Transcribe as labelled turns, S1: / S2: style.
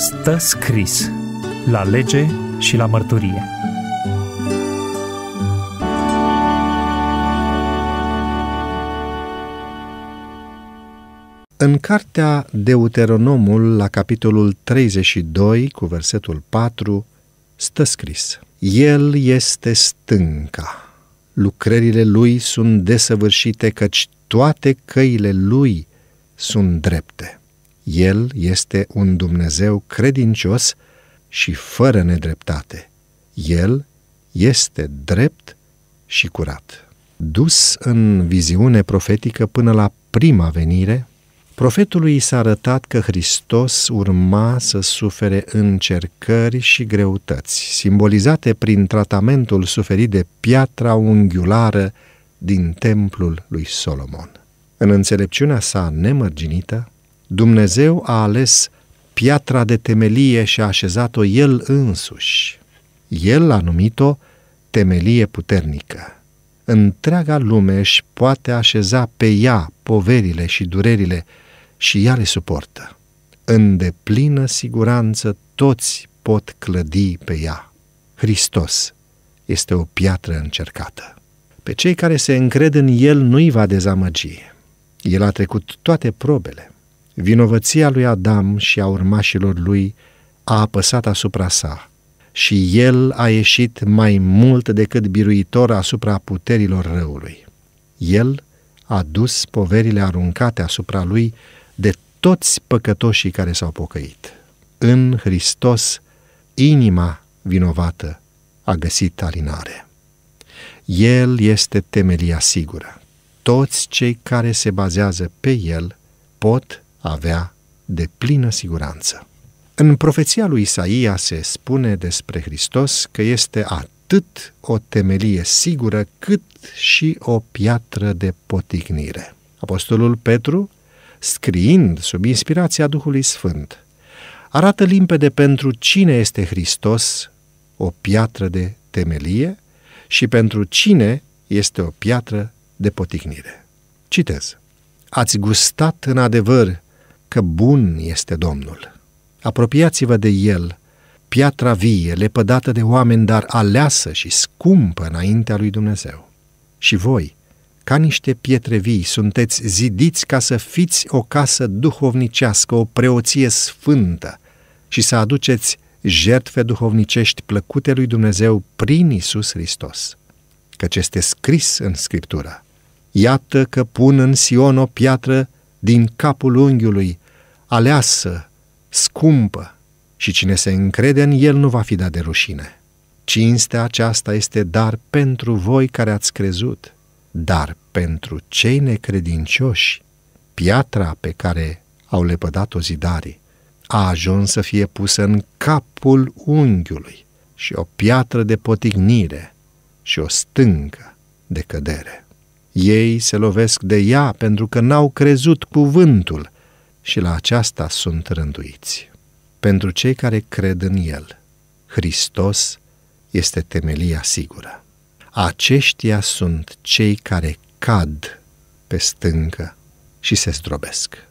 S1: Stă scris la lege și la mărturie. În cartea Deuteronomul, la capitolul 32, cu versetul 4, stă scris: El este stânca. Lucrările lui sunt desăvârșite, căci toate căile lui sunt drepte. El este un Dumnezeu credincios și fără nedreptate. El este drept și curat. Dus în viziune profetică până la prima venire, profetului s-a arătat că Hristos urma să sufere încercări și greutăți, simbolizate prin tratamentul suferit de piatra unghiulară din templul lui Solomon. În înțelepciunea sa nemărginită, Dumnezeu a ales piatra de temelie și a așezat-o El însuși. El a numit-o temelie puternică. Întreaga lume își poate așeza pe ea poverile și durerile și ea le suportă. În deplină siguranță toți pot clădi pe ea. Hristos este o piatră încercată. Pe cei care se încred în El nu-i va dezamăgi. El a trecut toate probele. Vinovăția lui Adam și a urmașilor lui a apăsat asupra sa și el a ieșit mai mult decât biruitor asupra puterilor răului. El a dus poverile aruncate asupra lui de toți păcătoșii care s-au pocăit. În Hristos, inima vinovată a găsit alinare. El este temelia sigură. Toți cei care se bazează pe el pot avea de plină siguranță. În profeția lui Isaia se spune despre Hristos că este atât o temelie sigură cât și o piatră de poticnire. Apostolul Petru, scriind sub inspirația Duhului Sfânt, arată limpede pentru cine este Hristos o piatră de temelie și pentru cine este o piatră de poticnire. Citez. Ați gustat în adevăr că bun este Domnul. Apropiați-vă de El, piatra vie, lepădată de oameni, dar aleasă și scumpă înaintea lui Dumnezeu. Și voi, ca niște pietre vii, sunteți zidiți ca să fiți o casă duhovnicească, o preoție sfântă și să aduceți jertfe duhovnicești plăcute lui Dumnezeu prin Isus Hristos. Căci este scris în Scriptura, Iată că pun în Sion o piatră din capul unghiului, aleasă, scumpă, și cine se încrede în el nu va fi dat de rușine. Cinstea aceasta este dar pentru voi care ați crezut, dar pentru cei necredincioși, piatra pe care au lepădat-o zidarii a ajuns să fie pusă în capul unghiului și o piatră de potignire și o stâncă de cădere. Ei se lovesc de ea pentru că n-au crezut cuvântul și la aceasta sunt rânduiți. Pentru cei care cred în el, Hristos este temelia sigură. Aceștia sunt cei care cad pe stâncă și se zdrobesc.